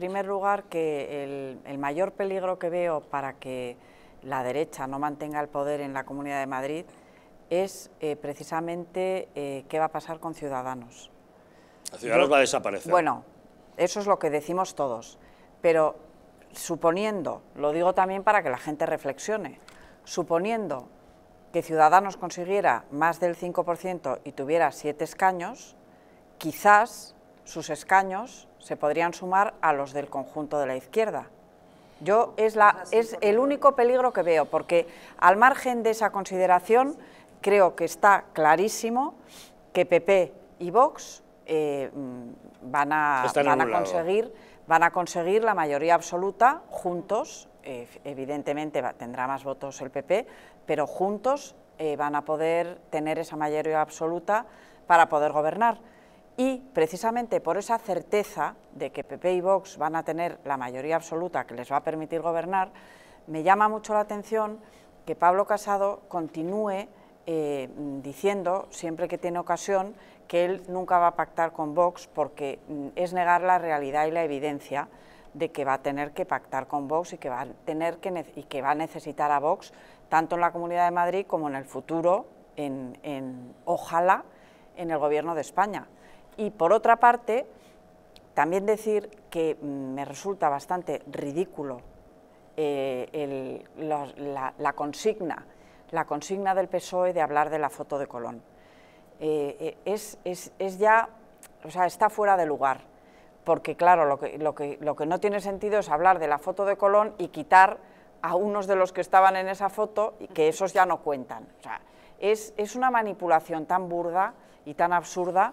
primer lugar, que el, mayor peligro que veo para que la derecha no mantenga el poder en la Comunidad de Madrid es eh, precisamente eh, qué va a pasar con Ciudadanos. Ciudadanos va a desaparecer. Bueno, eso es lo que decimos todos, pero suponiendo, lo digo también para que la gente reflexione, suponiendo que Ciudadanos consiguiera más del 5% y tuviera siete escaños, quizás sus escaños se podrían sumar a los del conjunto de la izquierda. Yo es, la, es el único peligro que veo, porque al margen de esa consideración, creo que está clarísimo que PP y Vox eh, mm, van, a, a, conseguir, van a conseguir la mayoría absoluta juntos, eh, evidentemente tendrá más votos el PP, pero juntos eh, van a poder tener esa mayoría absoluta para poder gobernar y precisamente por esa certeza de que PP y Vox van a tener la mayoría absoluta que les va a permitir gobernar, me llama mucho la atención que Pablo Casado continúe eh, diciendo, siempre que tiene ocasión, que él nunca va a pactar con Vox porque mm, es negar la realidad y la evidencia de que va a tener que pactar con Vox y que va a, tener que, y que va a necesitar a Vox tanto en la Comunidad de Madrid como en el futuro, en ojalá, en el Gobierno de España. Y por otra parte, también decir que mm, me resulta bastante ridículo eh, la, consigna, la consigna del PSOE de hablar de la foto de Colón. Eh, eh, es, ya, o sea, está fuera de lugar, porque claro, lo que, lo, que, lo que no tiene sentido es hablar de la foto de Colón y quitar a unos de los que estaban en esa foto y que esos ya no cuentan. es una manipulación tan burda y tan absurda